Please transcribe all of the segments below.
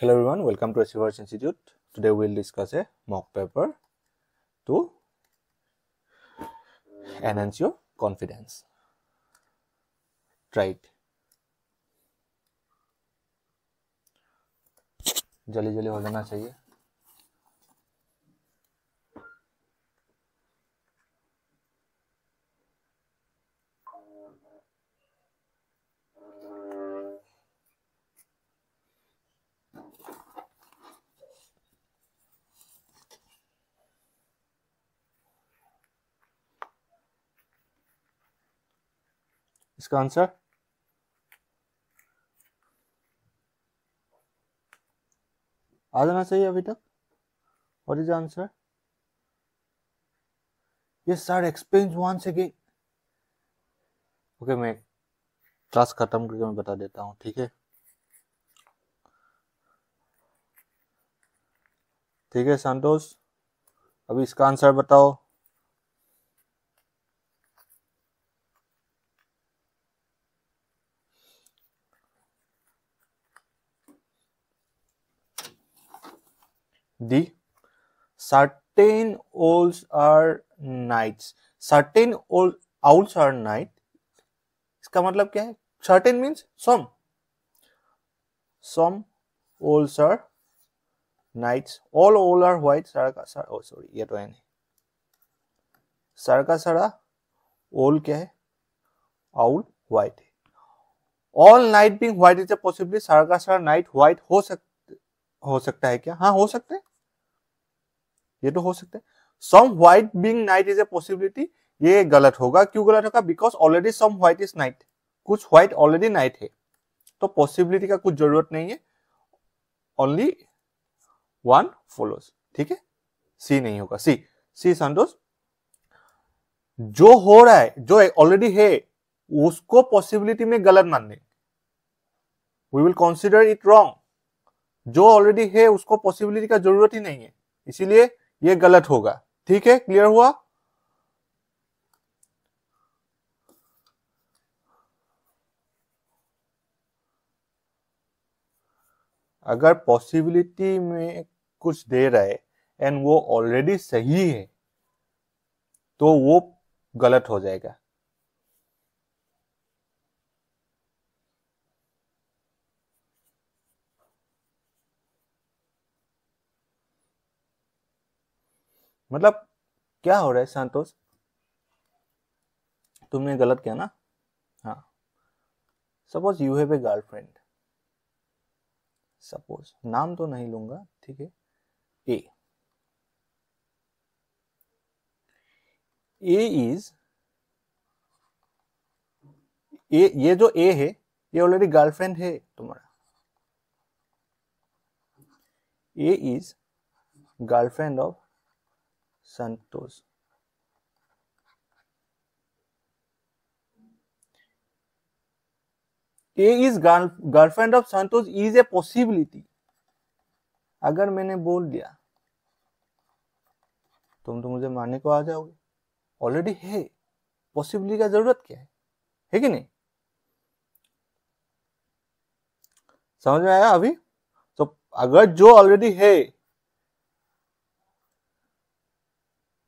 Hello everyone, welcome to Achievers Institute. Today we'll discuss a mock paper to enhance your confidence. Try it. Jolly जल्दी हो जाना चाहिए इसका answer आ जाना चाहिए अभी तक और इज आंसर ये sir explain once again okay मैं क्लास खत्म करके मैं बता देता हूं ठीक है ठीक है संतोष अभी इसका आंसर बताओ the certain owls are nights certain old owls are night इसका मतलब क्या है certain means some some owls are nights all owls are white सारा का सारा oh sorry ये तो है नहीं सारा का सारा ओल क्या है आउल व्हाइट है all knight being white is possibly सारा का सारा नाइट व्हाइट हो सकता हो सकता है क्या हाँ हो सकता है ये तो हो सकता है some white being knight is a possibility ये गलत होगा क्यों गलत होगा because already some white is knight कुछ व्हाइट ऑलरेडी नाइट है तो पॉसिबिलिटी का कुछ जरूरत नहीं है ओनली वन फॉलोज ठीक है सी नहीं होगा सी सी संतोष जो हो रहा है जो ऑलरेडी है उसको पॉसिबिलिटी में गलत मानने we will consider it wrong जो ऑलरेडी है उसको पॉसिबिलिटी का जरूरत ही नहीं है इसीलिए ये गलत होगा ठीक है क्लियर हुआ अगर पॉसिबिलिटी में कुछ दे रहा है एंड वो ऑलरेडी सही है तो वो गलत हो जाएगा मतलब क्या हो रहा है संतोष तुमने गलत किया ना हाँ suppose you have a girlfriend suppose नाम तो नहीं लूंगा ठीक है ए ए इज ए ये जो ए है ये ऑलरेडी गर्लफ्रेंड है तुम्हारा A is girlfriend of Santosh A is girlfriend of Santosh is a possibility अगर मैंने बोल दिया तुम तो मुझे मानने को आ जाओगे ऑलरेडी है पॉसिबिलिटी का जरूरत क्या है है कि नहीं समझ में आया अभी तो अगर जो ऑलरेडी है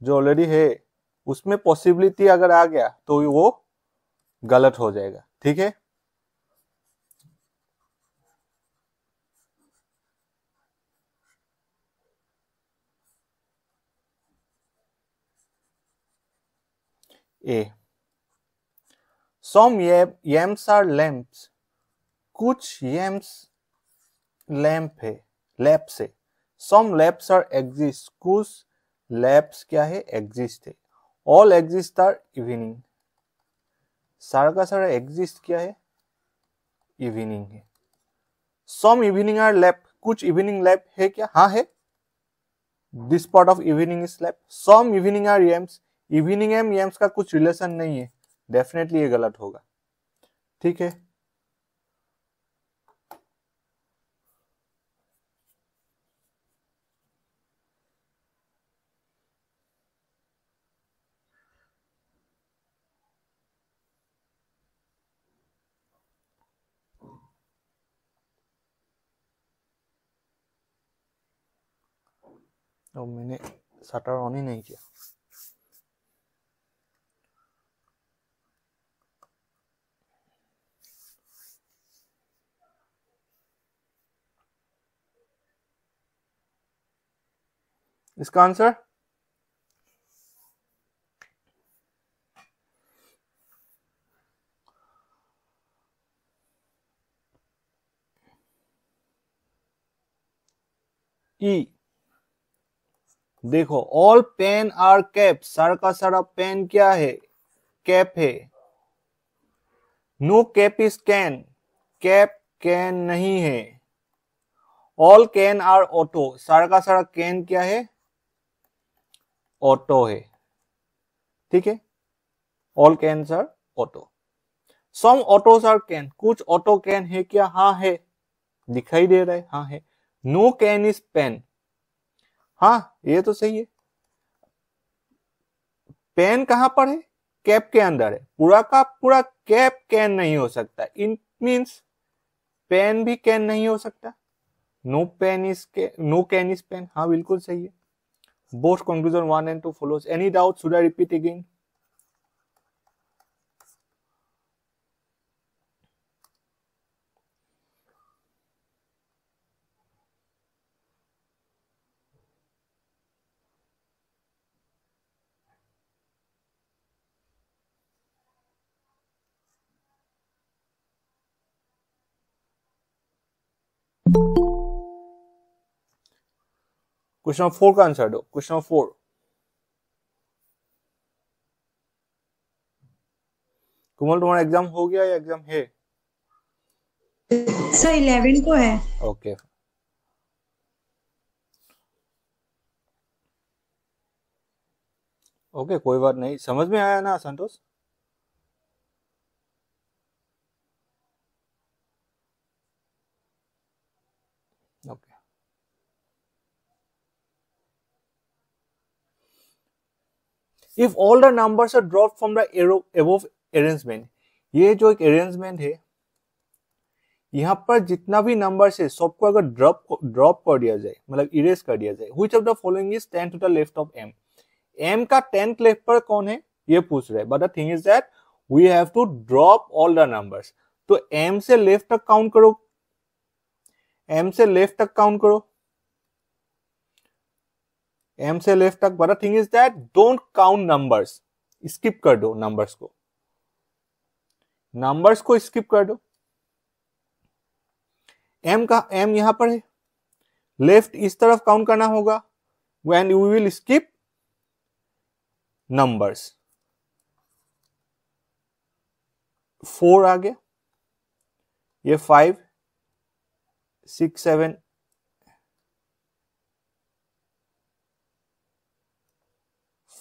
जो ऑलरेडी है उसमें पॉसिबिलिटी अगर आ गया तो वो गलत हो जाएगा ठीक है A some yams are lamps कुछ यम्स लैम्प है लैप्स है सम लैप्स आर एग्जिस्ट कुछ लैब्स क्या है एग्जिस्ट है ऑल एग्जिस्ट आर इवनिंग सारा का सारा एग्जिस्ट क्या है इवनिंग है सम इवनिंग आर लैब कुछ इवनिंग लैब है क्या हाँ है this part of evening is lab some evening are aims evening aim aims का कुछ रिलेशन नहीं है डेफिनेटली ये गलत होगा ठीक है तो मैंने शटर ऑन ही नहीं किया इसका आंसर E देखो ऑल पेन आर कैप सारा का सारा पेन क्या है कैप है no cap is can cap can नहीं है ऑल कैन आर ऑटो सारा का सारा कैन क्या है ऑटो है ठीक है all can sir auto some auto are can कुछ ऑटो कैन है क्या हाँ है दिखाई दे रहा है हाँ है नो कैन इज पेन हाँ ये तो सही है पेन कहां पर है कैप के अंदर है पूरा का पूरा कैप कैन नहीं हो सकता इन मीन्स पेन भी कैन नहीं हो सकता no pen is no can is pen हाँ बिल्कुल सही है both conclusion one and two follows any doubt should I repeat again question number four का आंसर दो क्वेश्चन नंबर फोर कुमल तुम्हारा एग्जाम हो गया या एग्जाम है सर इलेवन को है ओके okay. ओके okay, कोई बात नहीं समझ में आया ना Santosh if all the numbers drop from the ये जो एक अरेंजमेंट है यहाँ पर जितना भी नंबर है सबको अगर ड्रॉप ड्रॉप कर दिया जाए मतलब इरेज कर दिया जाए हुई of the following is ten to the left of M M का टेंथ लेफ्ट पर कौन है ये पूछ रहे but the thing is that we have to drop all the numbers तो एम से लेफ्ट तक काउंट करो एम से लेफ्ट तक काउंट करो एम से लेफ्ट तक बड़ा thing is that don't count numbers skip कर दो नंबर्स को नंबर्स को स्किप कर दो एम का एम यहां पर है लेफ्ट इस तरफ काउंट करना होगा when you will skip numbers four आ गया ये five six seven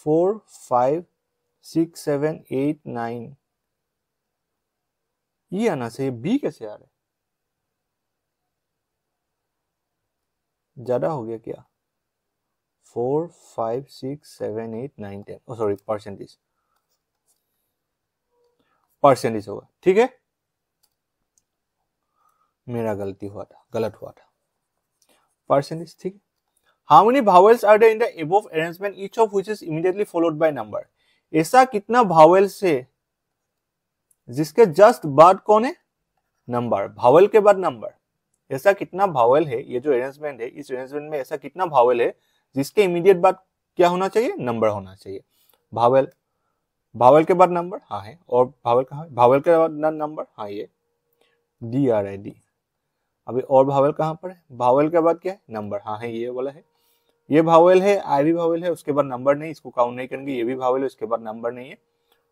four, five, six seven eight nine ये आना चाहिए बी कैसे आ रहा है ज्यादा हो गया क्या four five six seven eight nine ten oh sorry percentage percentage होगा ठीक है मेरा गलती हुआ था गलत हुआ था परसेंटेज ठीक है how many vowels are there in the above arrangement, each of which is immediately followed by ऐसा कितना भावेल्स है जिसके जस्ट बाद कौन है नंबर भावल के बाद नंबर ऐसा कितना भावल है ये जो अरेंजमेंट है इस अरेंजमेंट में ऐसा कितना भावल है जिसके इमीडिएट बाद क्या होना चाहिए नंबर होना चाहिए भावल भावल के बाद नंबर हाँ है और भावल कहाँ भावल के बाद नंबर हाँ ये डी आर आई डी अभी और भावल कहाँ पर है भावल के बाद क्या है नंबर हाँ है ये वाला है ये भावेल है आई भी भावेल है उसके बाद नंबर नहीं इसको काउंट नहीं करेंगे ये भी भावेल है उसके बाद नंबर नहीं है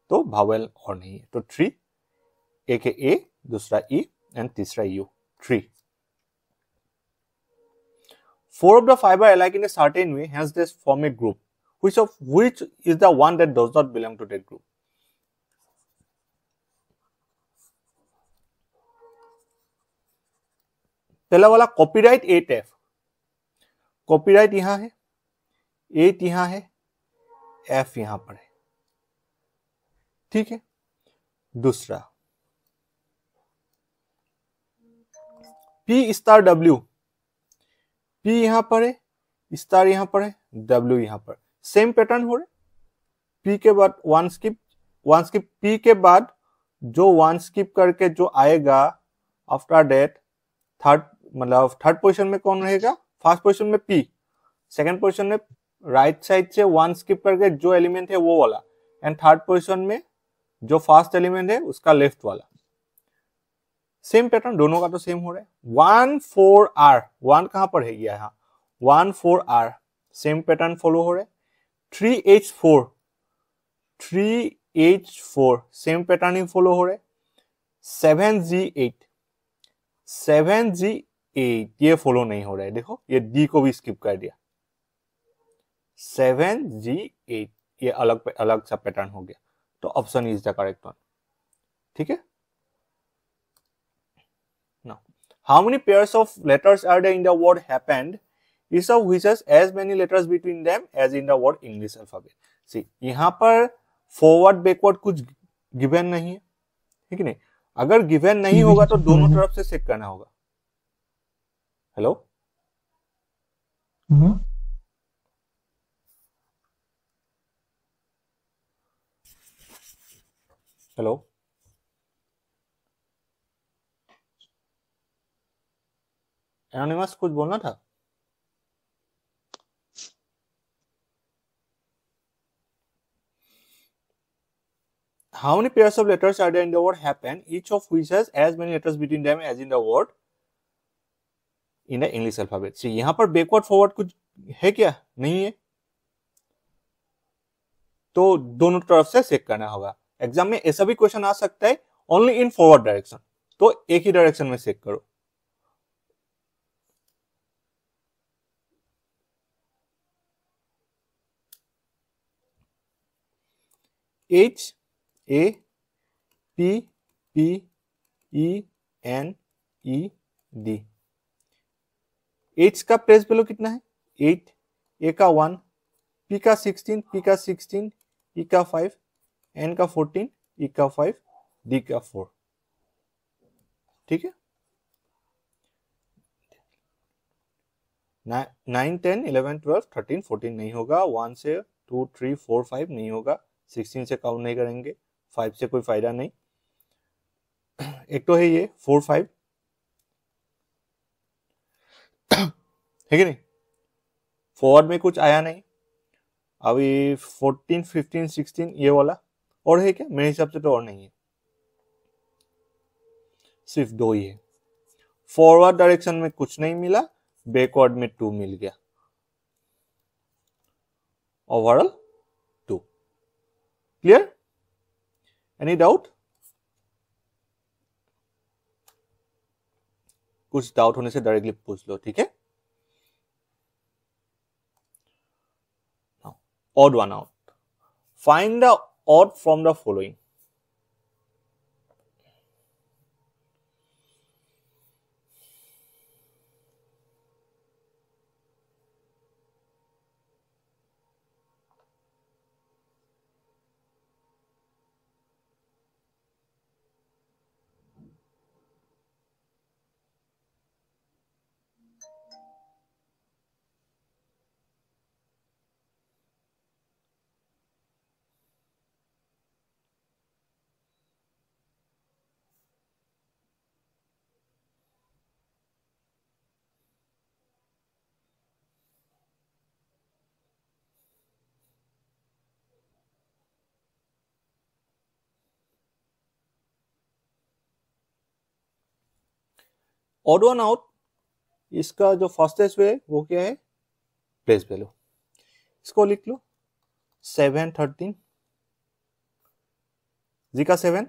तो भावेल और नहीं है तो थ्री एक है ए दूसरा ई e, एंड तीसरा U three four of the five are alike in certain way has this form a group which of which is the one that does not belong to that group पहला वाला copyright eight F copyright यहां है eight यहां है F यहां पर है ठीक है दूसरा पी स्टार डब्ल्यू पी यहां पर है स्टार यहां पर है डब्ल्यू यहां पर सेम पैटर्न हो रहे पी के बाद one skip one skip P के बाद जो वन स्किप करके जो आएगा आफ्टर डेट थर्ड मतलब थर्ड पोजीशन में कौन रहेगा फर्स्ट पोजिशन में पी सेकेंड पोजिशन में राइट साइड से वन स्किप करके जो एलिमेंट है वो वाला एंड थर्ड पोजिशन में जो फर्स्ट एलिमेंट है उसका लेफ्ट वाला सेम पैटर्न दोनों का तो सेम हो रहा है वन फोर आर वन कहां पर है गया यहाँ one four are same pattern follow हो रहा है three H four three H four same pattern ही फॉलो हो रहा है seven G eight seven G eight ये फॉलो नहीं हो रहा है देखो ये डी को भी स्किप कर दिया सेवन जी एट ये अलग अलग सा पैटर्न हो गया तो option is the correct one ठीक है ना how many pair of letters are there in the word happened is of which as many letters between them as in the word English alphabet see यहां पर forward backward कुछ given नहीं है ठीक है नहीं अगर गिवेन नहीं होगा तो दोनों तरफ से चेक करना होगा हेलो हेलो एनोनिमस कुछ बोलना था how many pairs of letters are there in the word happen each of which has as many letters between them as in the word in the English alphabet see यहां पर backward forward कुछ है क्या नहीं है तो दोनों तरफ से चेक करना होगा एग्जाम में ऐसा भी क्वेश्चन आ सकता है ओनली इन फॉरवर्ड डायरेक्शन तो एक ही डायरेक्शन में चेक करो H A P P E N E D H का प्रेस वैल्यू कितना है एट ए का वन पी का सिक्सटीन पी का सिक्सटीन ई का फाइव एन का फोर्टीन ई का फाइव डी का फोर ठीक है nine ten eleven twelve thirteen fourteen नहीं होगा वन से टू थ्री फोर फाइव नहीं होगा सिक्सटीन से काउंट नहीं करेंगे फाइव से कोई फायदा नहीं एक तो है ये फोर फाइव है कि नहीं फॉरवर्ड में कुछ आया नहीं अभी फोर्टीन फिफ्टीन सिक्सटीन ये वाला और है क्या मेरे हिसाब से तो और नहीं है सिर्फ दो ही है फॉरवर्ड डायरेक्शन में कुछ नहीं मिला बैकवर्ड में टू मिल गया overall two clear any doubt कुछ डाउट होने से डायरेक्टली पूछ लो ठीक है odd one out. Find the odd from the following. Odd one out इसका जो फास्टेस्ट वे है वो क्या है प्लेस वैल्यू इसको लिख लो सेवन थर्टीन जी का सेवन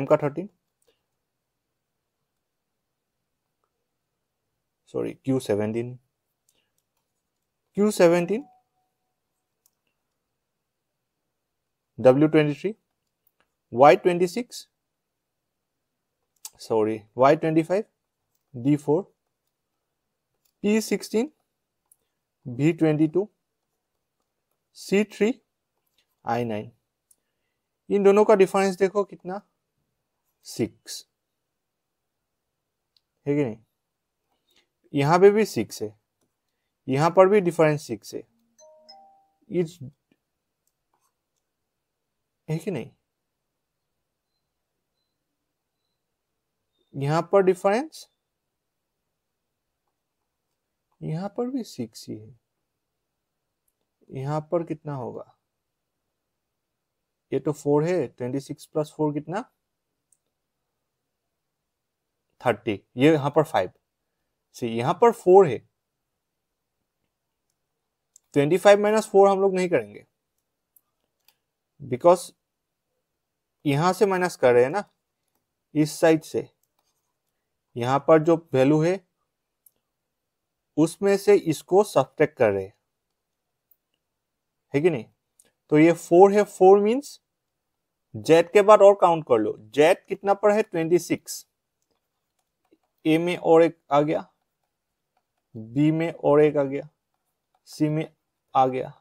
एम का thirteen sorry Q seventeen Q seventeen W twenty three Y twenty six sorry Y twenty five D4, P16, b22 C3, I9 इन दोनों का डिफरेंस देखो कितना सिक्स है कि नहीं यहां पे भी सिक्स है यहां पर भी डिफरेंस सिक्स है इट्स है कि नहीं यहां पर डिफरेंस यहाँ पर भी सिक्स ही है यहाँ पर कितना होगा ये तो फोर है ट्वेंटी सिक्स प्लस फोर कितना थर्टी ये यहाँ पर फाइव सी यहाँ पर फोर है ट्वेंटी फाइव माइनस फोर हम लोग नहीं करेंगे बिकॉज यहां से माइनस कर रहे हैं ना इस साइड से यहां पर जो वैल्यू है उसमें से इसको सब्ट्रैक्ट कर रहे है कि नहीं तो ये फोर है फोर मींस जेड के बाद और काउंट कर लो जेड कितना पर है ट्वेंटी सिक्स ए में और एक आ गया बी में और एक आ गया सी में आ गया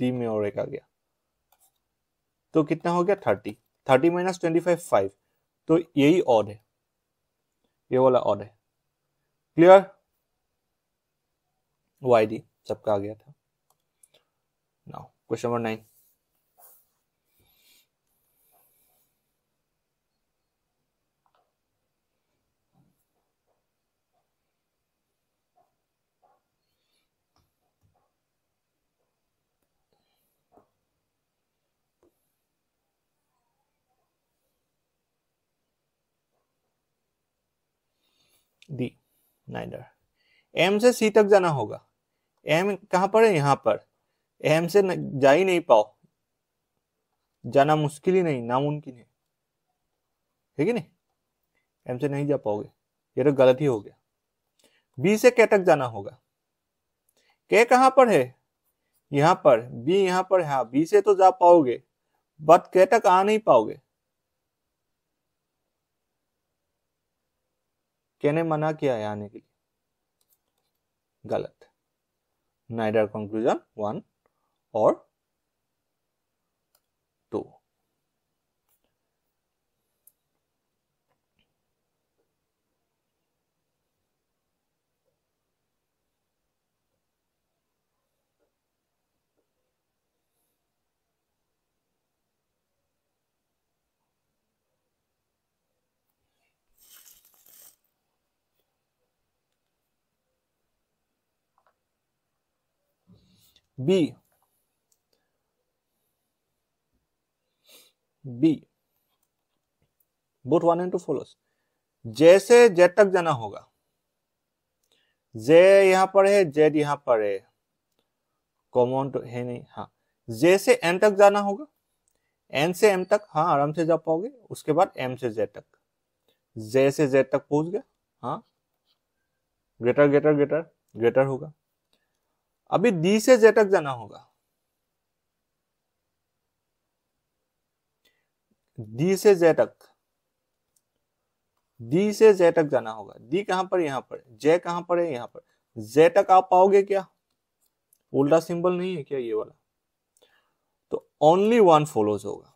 डी में और एक आ गया तो कितना हो गया thirty thirty minus twenty five five तो यही ऑड है ये वाला ऑड है क्लियर वाई डी सबका आ गया था now question number nine D neither M से सी तक जाना होगा एम कहाँ पर है यहाँ पर एम से जा ही नहीं पाओ जाना मुश्किल ही नहीं नामुमकिन है ठीक है नहीं एम से नहीं जा पाओगे ये तो गलत ही हो गया बी से के तक जाना होगा के कहाँ पर है यहाँ पर बी यहाँ पर है हाँ बी से तो जा पाओगे बट के तक आ नहीं पाओगे के ने मना किया है आने के लिए गलत neither conclusion 1 or B B both one and two follows जैसे जेड तक जाना होगा जे यहां पर है जेड यहां पर है कॉमन तो है नहीं हाँ जे से एन तक जाना होगा एन से एम तक हाँ आराम से जा पाओगे उसके बाद एम से जेड तक जे से जेड तक पहुंच गया हाँ ग्रेटर ग्रेटर ग्रेटर ग्रेटर होगा अभी डी से जे तक जाना होगा डी से जे तक डी से जे तक जाना होगा डी कहां पर यहां पर जे कहां पर है यहां पर जे तक आप पाओगे क्या उल्टा सिंबल नहीं है क्या ये वाला तो ओनली वन फॉलोज होगा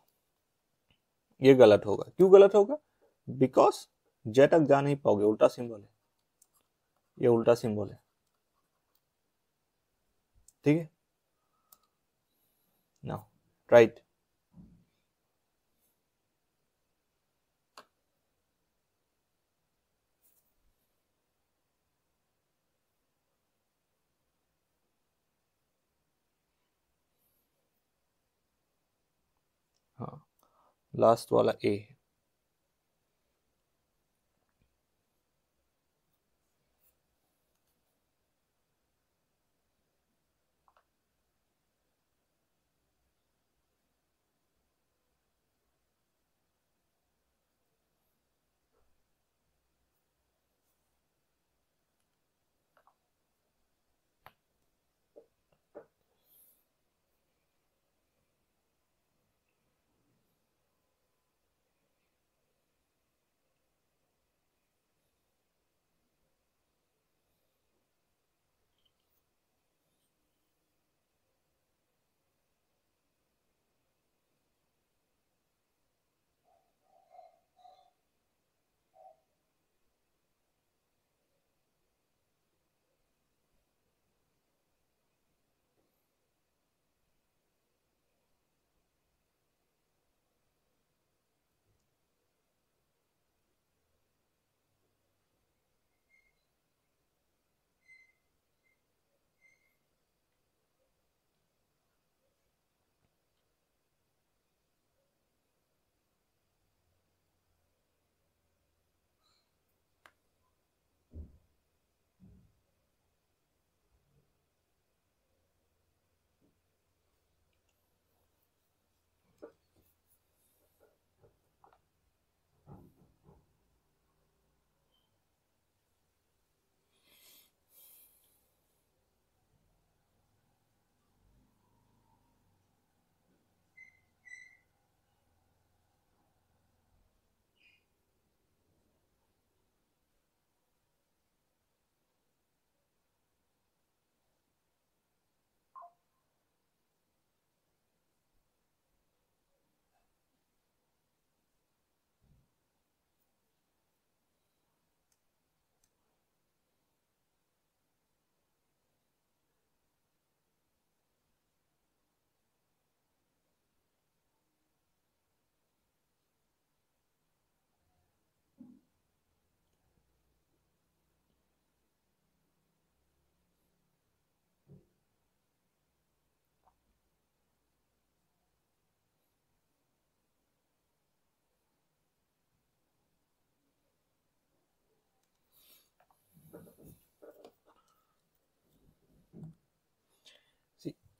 ये गलत होगा क्यों गलत होगा बिकॉज जे तक जा नहीं पाओगे उल्टा सिंबल है ये उल्टा सिंबल है ठीक है ना राइट लास्ट वाला ए है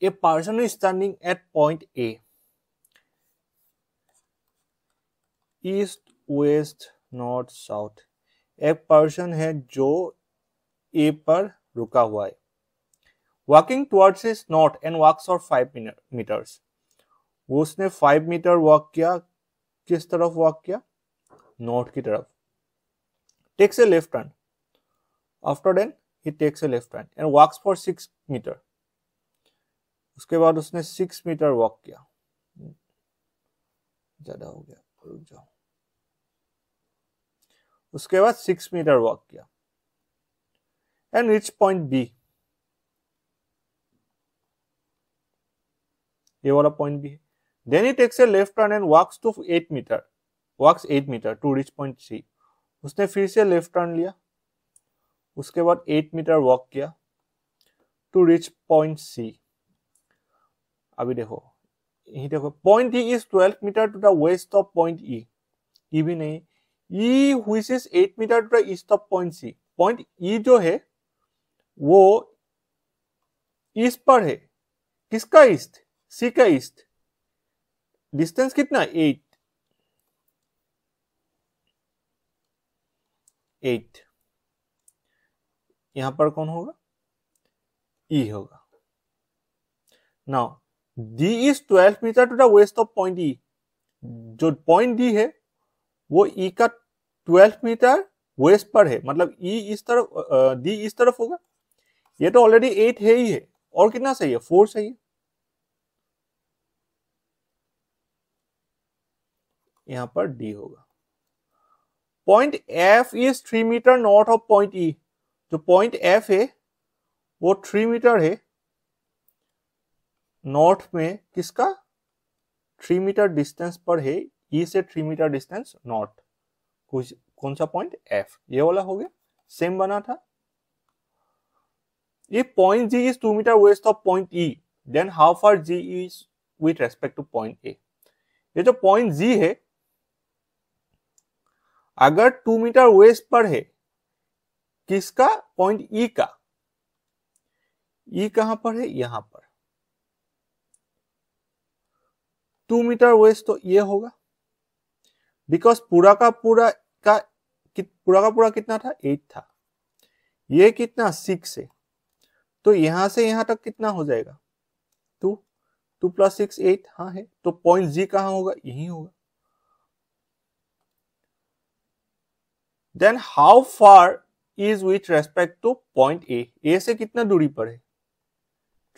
A person is standing at point A. East, west, north, south. एक पर्सन है जो ए पर रुका हुआ है walking towards is not and walks for five meters उसने फाइव मीटर वॉक किया किस तरफ वॉक किया नॉर्थ की तरफ takes a left turn after then he takes a left turn and walks for six meter उसके बाद उसने सिक्स मीटर वॉक किया ज्यादा हो गया रुक जाओ उसके बाद सिक्स मीटर वॉक किया एंड रिच पॉइंट बी ये वाला पॉइंट बी है then he takes a left turn and walks to eight meter walks eight meter to reach point C उसने फिर से लेफ्ट टर्न लिया उसके बाद एट मीटर वॉक किया टू रिच पॉइंट सी अभी देखो यही देखो point E is twelve meter to the west of point E ये भी नहीं ई हुई is eight meter to the east of point C point E जो है वो ईस्ट पर है किसका ईस्ट सी का ईस्ट डिस्टेंस कितना एट एट यहां पर कौन होगा ई e होगा now D is twelve meter to the west of point E जो पॉइंट डी है वो ई e का ट्वेल्व मीटर वेस्ट पर है मतलब ई e इस तरफ डी इस तरफ होगा ये तो ऑलरेडी एट है ही है और कितना सही है फोर सही है यहां पर डी होगा point F is three meter north of point E जो पॉइंट एफ है वो थ्री मीटर है नॉर्थ में किसका थ्री मीटर डिस्टेंस पर है ई से थ्री मीटर डिस्टेंस नॉर्थ कुछ कौन सा पॉइंट एफ ये वाला हो गया सेम बना था ये point G is two meter west of point E then how far G is with respect to point A ये जो पॉइंट जी है अगर टू मीटर वेस्ट पर है किसका पॉइंट ई e का ई e कहां पर है यहां पर टू मीटर वेस्ट तो ये होगा बिकॉज पूरा का पूरा का पूरा का पूरा कितना था एट था ये कितना सिक्स है तो यहां से यहां तक कितना हो जाएगा two two plus six eight हाँ है तो पॉइंट जी कहाँ होगा यही होगा then how far is with respect to point A A से कितना दूरी पर है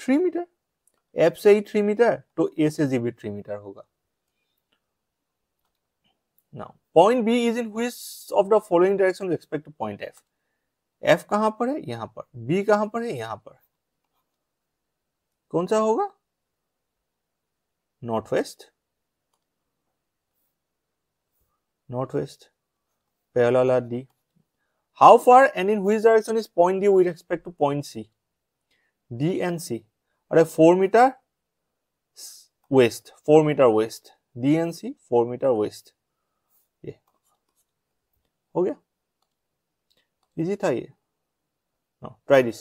थ्री मीटर एफ से ही थ्री मीटर तो ए से जी भी थ्री मीटर होगा now point B is in which of the following direction with respect to point F F कहां पर है यहां पर बी कहां पर है यहां पर कौन सा होगा नॉर्थ वेस्ट नॉर्थ वेस्ट पहला ला D how far and in which direction is point D with respect to point C D and C আৰু four metre west four metre west D and C four metre west okay easy থাকে try this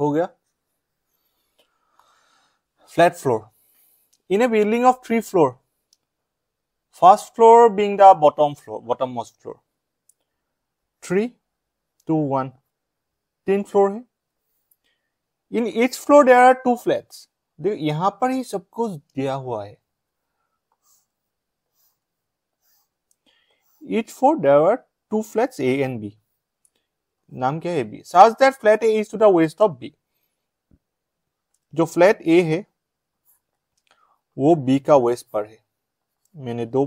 हो गया flat floor in a building of three floor first floor being the bottom floor bottom most floor three two one तीन floor है in each floor there are two flats देखो यहां पर ही सब कुछ दिया हुआ है each floor there are two flats A and B नाम क्या है B such that flat A is to the west of B जो फ्लैट ए है वो बी का वेस्ट पर है मैंने दो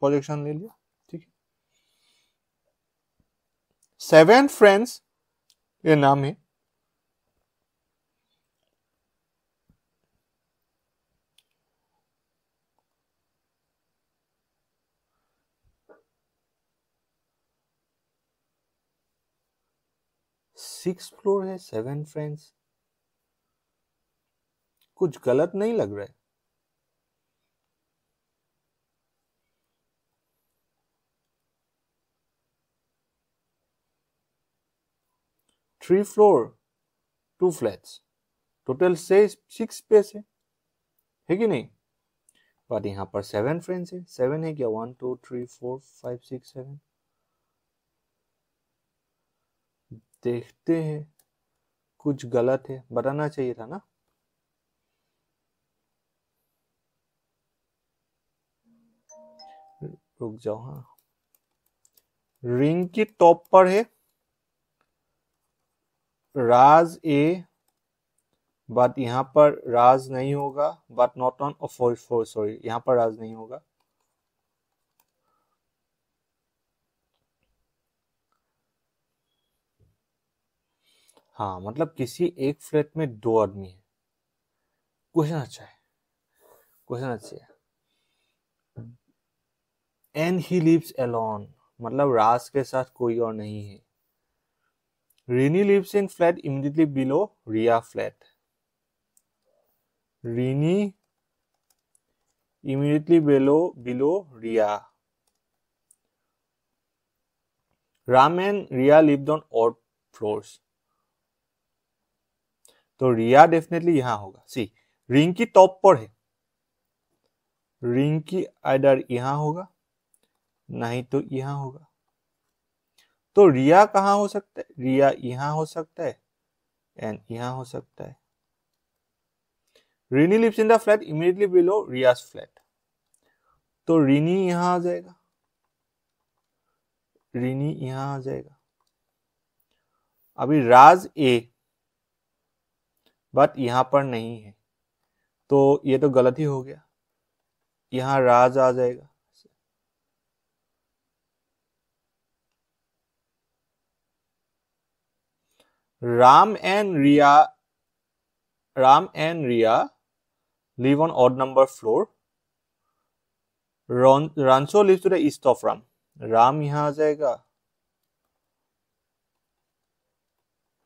प्रोजेक्शन ले लिया ठीक है सेवन फ्रेंड्स ये नाम है सिक्स फ्लोर है सेवन फ्रेंड्स कुछ गलत नहीं लग रहा है three floor two flats total से सिक्स स्पेस है है कि नहीं बट यहां पर सेवन फ्रेंड्स है सेवन है क्या one two three four five six seven देखते हैं कुछ गलत है बताना चाहिए था ना रुक जाओ हाँ रिंग के टॉप पर है राज ए बट यहां पर राज नहीं होगा but not on four four sorry यहां पर राज नहीं होगा हाँ मतलब किसी एक फ्लैट में दो आदमी है क्वेश्चन अच्छा है क्वेश्चन अच्छा है एंड ही लिव्स एलोन मतलब राज के साथ कोई और नहीं है Rini lives in flat immediately below Riya flat Rini immediately below below Riya Ram and Riya lived on odd floors तो रिया डेफिनेटली यहां होगा सी रिंग की टॉप पर है रिंग की आइडर यहां होगा नहीं तो यहां होगा तो रिया कहा हो सकता है रिया यहां हो सकता है एंड यहां हो सकता है Rini lives in the flat immediately below Riya flat तो रिनी यहां आ जाएगा रिनी यहां आ जाएगा अभी राज ए बट यहाँ पर नहीं है तो ये तो गलत ही हो गया यहाँ राज आ जाएगा Ram and Riya Ram and Riya live on odd number floor Rancho live to the east of Ram Ram यहां आ जाएगा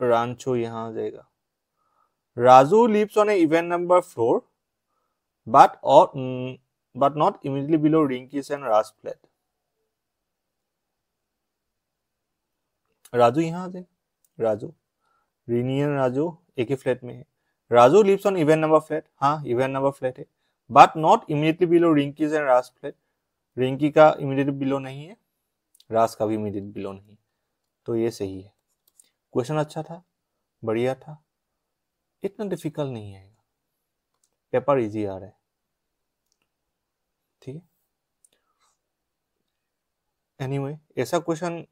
रांचो यहां आ जाएगा Raju lives on event number 4, but, or, mm, but not immediately below Rinky's and Raj's flat. Raju यहाँ थे राजू रिनियन राजू एक ही फ्लैट में हाँ, है Raju lives on even number flat हाँ इवेंट नंबर फ्लैट है but not immediately below Rinky's and Raj flat Rinky का immediate below नहीं है राज का भी इमीडिएट बिलो नहीं है तो ये सही है क्वेश्चन अच्छा था बढ़िया था इतना डिफिकल्ट नहीं आएगा पेपर इजी आ रहा है ठीक है एनीवे ऐसा क्वेश्चन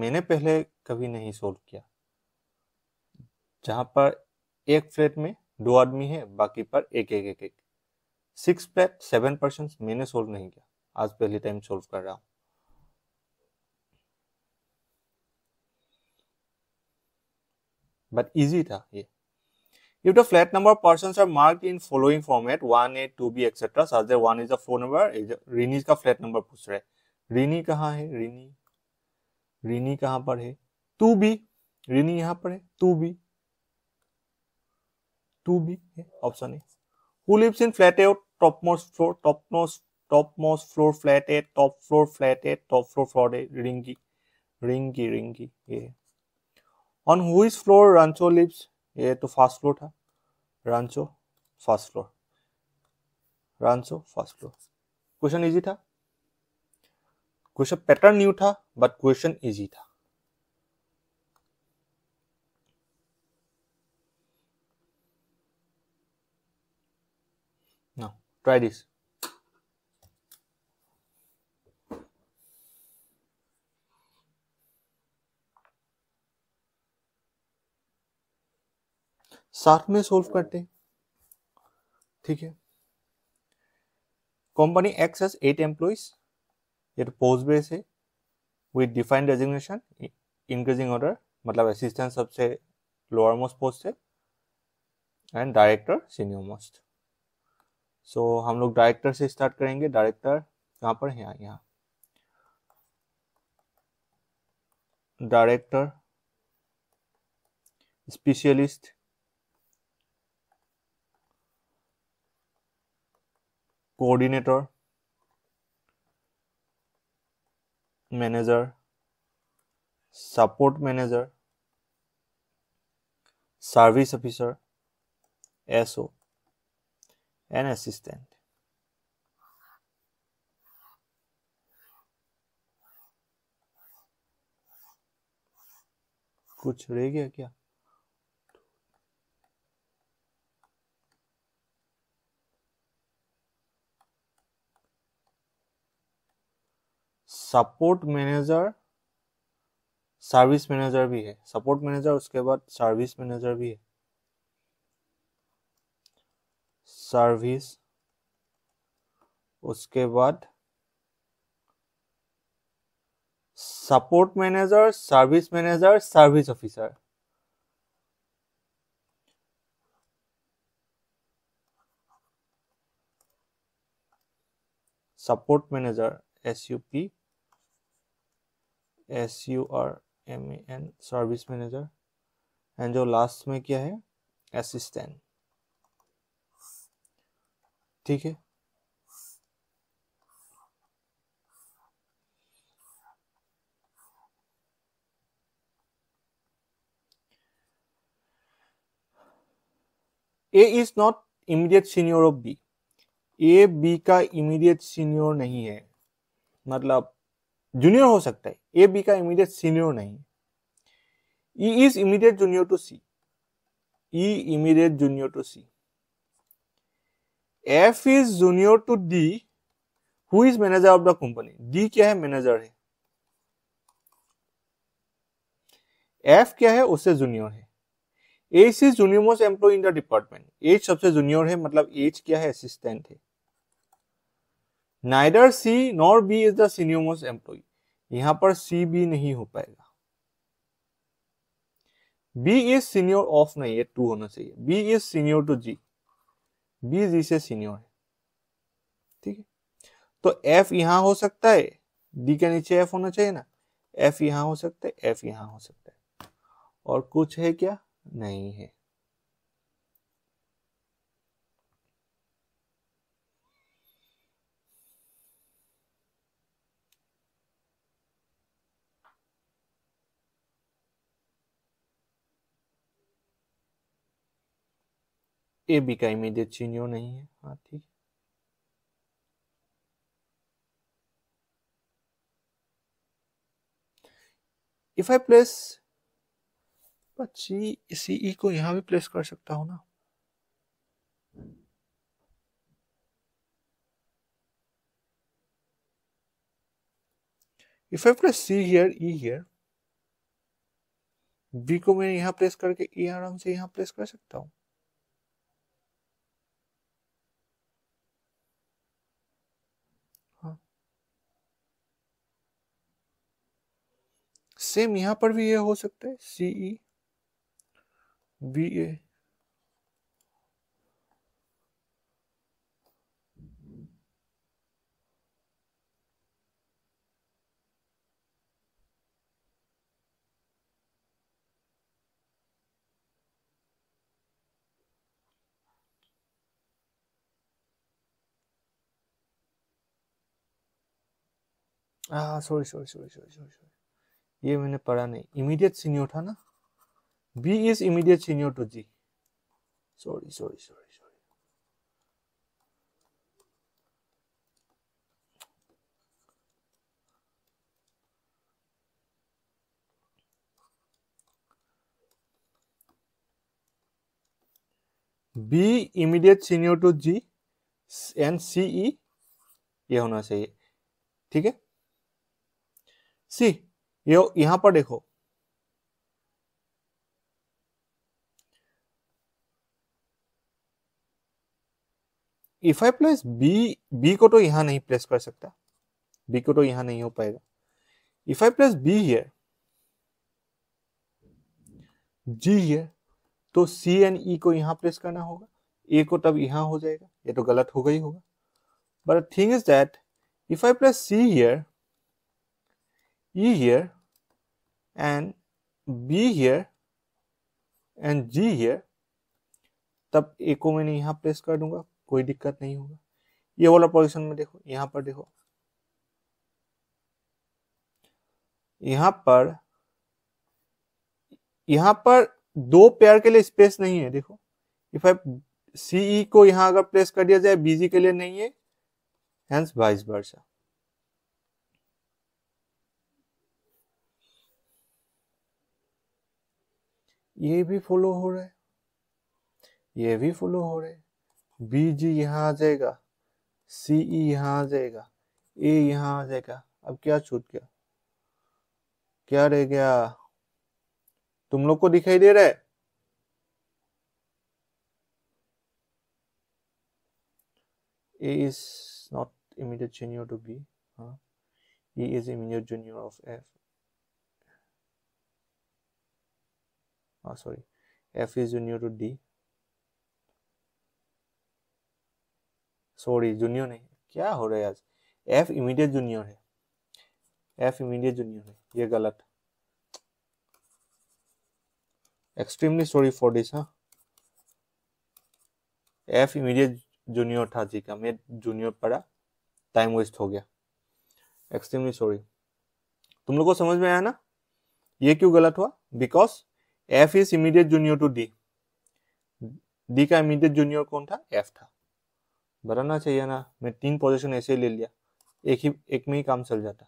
मैंने पहले कभी नहीं सोल्व किया जहाँ पर एक फ्लैट में दो आदमी है बाकी पर एक एक एक एक सिक्स फ्लैट सेवन पर्सन मैंने सोल्व नहीं किया आज पहली टाइम सोल्व कर रहा हूँ बट इजी था ये If the flat number of persons are marked in following format 1A, 2B, etc. such that one is the phone number, रिनी का फ्लैट नंबर पूछ रहे हैं रिनी कहाँ है रिनी रिनी कहाँ पर है टू बी रिनी यहाँ पर है टू बी टू बी है option A who lives in flat A top most floor top most top most floor flat A top floor flat A top floor floor A Rinky Rinky Rinky ये on whose floor Rancho lives ये तो first floor था Rancho first floor Rancho first floor question easy था question pattern new था but question easy था try this this साथ में solve करते हैं ठीक है company X has eight employees ये तो पोस्ट बेस है with defined designation increasing order मतलब असिस्टेंट सबसे लोअर मोस्ट पोस्ट है and director senior most so हम लोग डायरेक्टर से स्टार्ट करेंगे डायरेक्टर कहाँ पर है यहाँ director specialist coordinator, manager, support manager, service officer, SO, and assistant. कुछ रह गया क्या सपोर्ट मैनेजर सर्विस मैनेजर भी है सपोर्ट मैनेजर उसके बाद सर्विस मैनेजर भी है सर्विस उसके बाद support manager service manager service officer support manager S U P S U R M A N service manager and जो लास्ट में क्या है असिस्टेंट ठीक है A is not immediate senior of B A B का immediate senior नहीं है मतलब जूनियर हो सकता है ए बी का इमीडिएट सीनियर नहीं E is immediate junior to C E immediate junior to C F is junior to D who is manager of the company D क्या है मैनेजर है एफ क्या है उससे जूनियर है H is junior most employee in the department H सबसे junior है मतलब एच क्या है असिस्टेंट है neither C nor B is the senior most employee यहां पर सी बी नहीं हो पाएगा बी इज सीनियर ऑफ नहीं है टू होना चाहिए B is senior to G B G से सीनियर है ठीक है तो एफ यहां हो सकता है डी के नीचे एफ होना चाहिए ना एफ यहां हो सकता है एफ यहां हो सकता है और कुछ है क्या नहीं है ए बी का इमीडिएट चेंज हो नहीं है हाँ ठीक है इफ आई प्लेस बच्ची सी ई को यहां भी प्लेस कर सकता हूं ना if I place C here E here B को मैं यहां प्लेस करके ई e आराम से यहां प्लेस कर सकता हूं सेम यहां पर भी ये हो सकता है C E B A sorry sorry sorry sorry sorry sorry ये मैंने पढ़ा नहीं इमीडिएट सीनियर था ना B is immediate senior to G sorry sorry sorry sorry B immediate senior to G and C E ये होना चाहिए ठीक है सी यो यहां पर देखो if I place B B को तो यहां नहीं प्लेस कर सकता बी को तो यहां नहीं हो पाएगा if I place B here G here तो सी एंड ई को यहां प्लेस करना होगा ए को तब यहां हो जाएगा ये तो गलत होगा ही होगा but thing is that if I place C here E here and B here and G here तब ए को मैंने यहाँ प्लेस कर दूंगा कोई दिक्कत नहीं होगा ये वाला पोजिशन में देखो यहाँ पर देखो यहाँ पर यहाँ पर दो पेयर के लिए स्पेस नहीं है देखो इफ आई सीई को यहाँ अगर प्लेस कर दिया जाए बीजी के लिए नहीं है हैंस वाइस वर्षा ये भी फॉलो हो रहा है ये भी फॉलो हो रहा है बी जी यहाँ आ जाएगा सी ई e यहाँ आ जाएगा ए यहाँ आ जाएगा अब क्या छूट गया क्या रह गया तुम लोग को दिखाई दे रहा है A is not immediate junior to B. Huh? हाँ। e is immediate junior of F. oh, sorry f is junior to d sorry junior है क्या हो रहा है आज एफ इमीडिएट जूनियर है एफ इमीडिएट जूनियर है ये गलत extremely sorry for this F immediate junior था जी का मैं जूनियर पढ़ा टाइम वेस्ट हो गया एक्सट्रीमली सॉरी तुम लोग को समझ में आया ना ये क्यों गलत हुआ because F is immediate junior to D D का इमीडिएट जूनियर कौन था एफ था बनाना चाहिए ना मैं तीन पोजीशन ऐसे ही ले लिया एक ही एक में ही काम चल जाता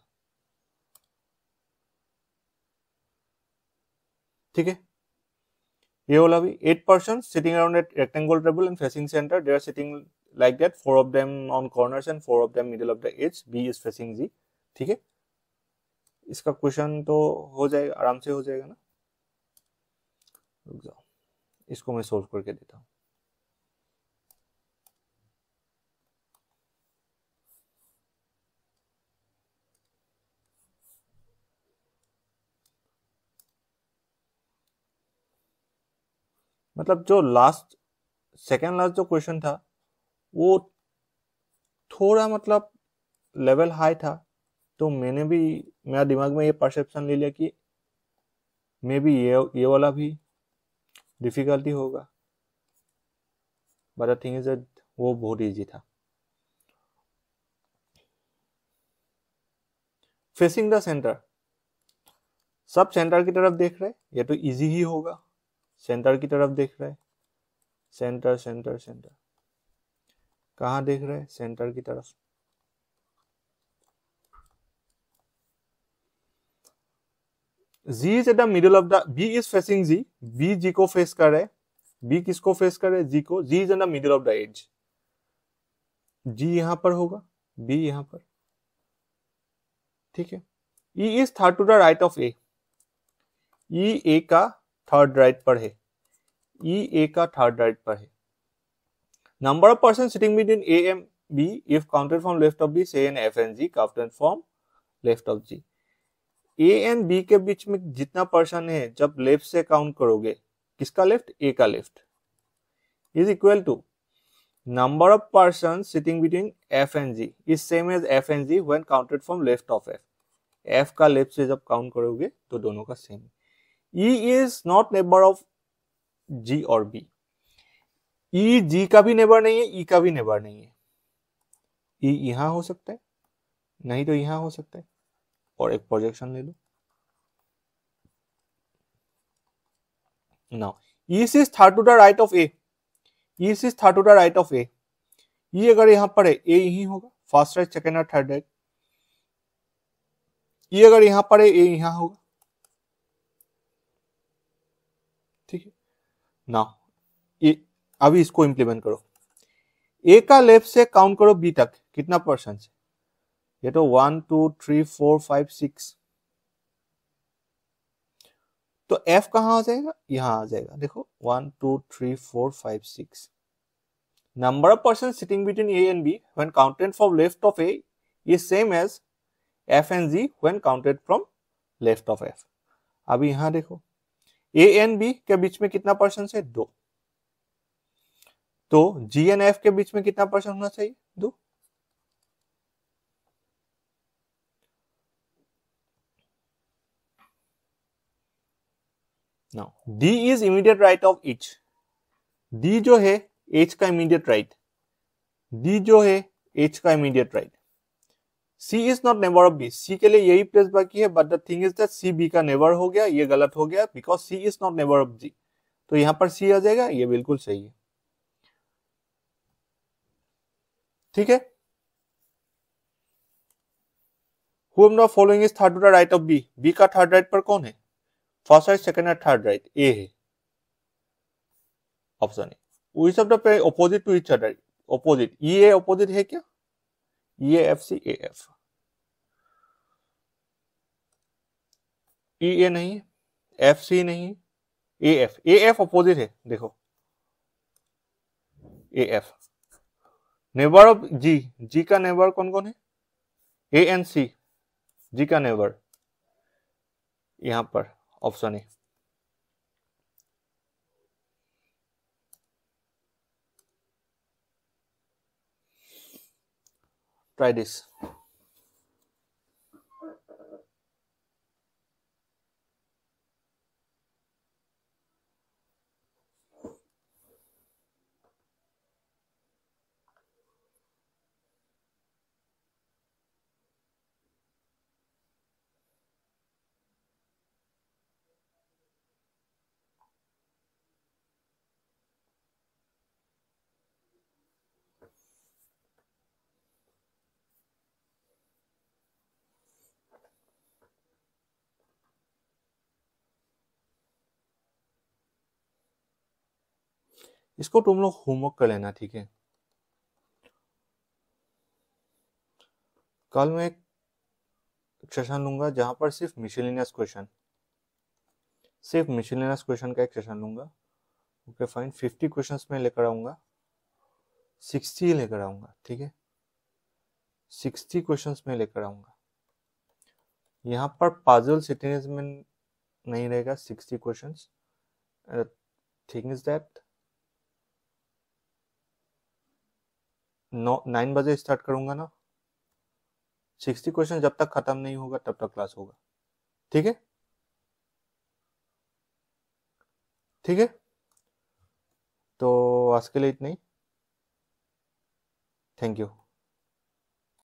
ठीक है ये वाला भी eight person sitting around at rectangle table and facing centre they are sitting like that four of them on corners and four of them middle of the edge B is facing G ठीक है इसका question तो हो जाएगा आराम से हो जाएगा ना रुक जाओ इसको मैं सोल्व करके देता हूँ मतलब जो लास्ट सेकेंड लास्ट जो क्वेश्चन था वो थोड़ा मतलब लेवल हाई था तो मैंने भी मेरा दिमाग में ये परसेप्शन ले लिया कि मे बी ये ये वाला भी डिफ़िकल्टी होगा बट द थिंग इज वो बहुत इजी था फेसिंग द सेंटर सब सेंटर की तरफ देख रहे ये तो इजी ही होगा सेंटर की तरफ देख रहे सेंटर सेंटर सेंटर कहाँ देख रहे सेंटर की तरफ G is at the middle of the B is facing G B G को फेस कर रहा है बी किसको फेस कर जी को G is in the middle of the edge G यहां पर होगा बी यहां पर ठीक है E is third to the right of A E A का थर्ड राइट पर है ई e ए का थर्ड राइट पर है number of person sitting between A and B if counted from left of B से and F and G counted from left of G A and B के बीच में जितना पर्सन है जब लेफ्ट से काउंट करोगे किसका लेफ्ट ए का left is equal to number of person sitting between F and G is same as F and G when counted from left of F F का लेफ्ट से जब count करोगे तो दोनों का same E is not neighbour of G और B ई जी का भी नेबर नहीं है e का भी नेबर नहीं है e यहां हो सकता है नहीं तो यहां हो सकता है और एक प्रोजेक्शन ले लो now this is third to the right of A this is third to the right of A ये अगर यहां पर है ए यही होगा first right second right third right ये अगर यहां पर है ए यहां होगा ठीक है नाउ ये अभी इसको इंप्लीमेंट करो ए का लेफ्ट से काउंट करो बी तक कितना परसेंट ये तो one two three four five six तो F कहा आ जाएगा यहां आ जाएगा देखो one two three four five six number of person sitting between A and B when counted from left of A is same as F and G when counted from left of F अभी यहां देखो ए and B के बीच में कितना person है दो तो जी एंड एफ के बीच में कितना पर्सन होना चाहिए दो now D is immediate right of H D जो है एच का इमीडिएट राइट डी जो है एच का immediate right C is not neighbour of B C के लिए यही प्लेस बाकी है but the thing is that C B का नेबर हो गया ये गलत हो गया because C is not neighbour of G तो यहां पर सी आ जाएगा ये बिल्कुल सही है ठीक है whom the following is third to the right of B B का थर्ड राइट पर कौन है first right second right third right A है option A which of the pair opposite to each other opposite A opposite है क्या ये F C A F E ए नहीं F C नहीं A F A F opposite है देखो A F neighbour of G G का neighbour कौन कौन है ए एन सी जी का नेबर यहां पर Of Sony. try this इसको तुम लोग होमवर्क कर लेना ठीक है कल मैं एक सेशन लूंगा जहां पर सिर्फ मिशेलिनियस क्वेश्चन सिर्फ मिशेलिनियस क्वेश्चन का एक सेशन लूंगा ओके फाइन फिफ्टी क्वेश्चन में लेकर आऊंगा सिक्सटी लेकर आऊंगा ठीक है सिक्सटी क्वेश्चन में लेकर आऊंगा यहाँ पर पाजल सिटीज में नहीं रहेगा sixty question thing is that नौ नाइन बजे स्टार्ट करूंगा ना सिक्सटी क्वेश्चन जब तक खत्म नहीं होगा तब तक क्लास होगा ठीक है ठीक है तो आज के लिए इतना ही थैंक यू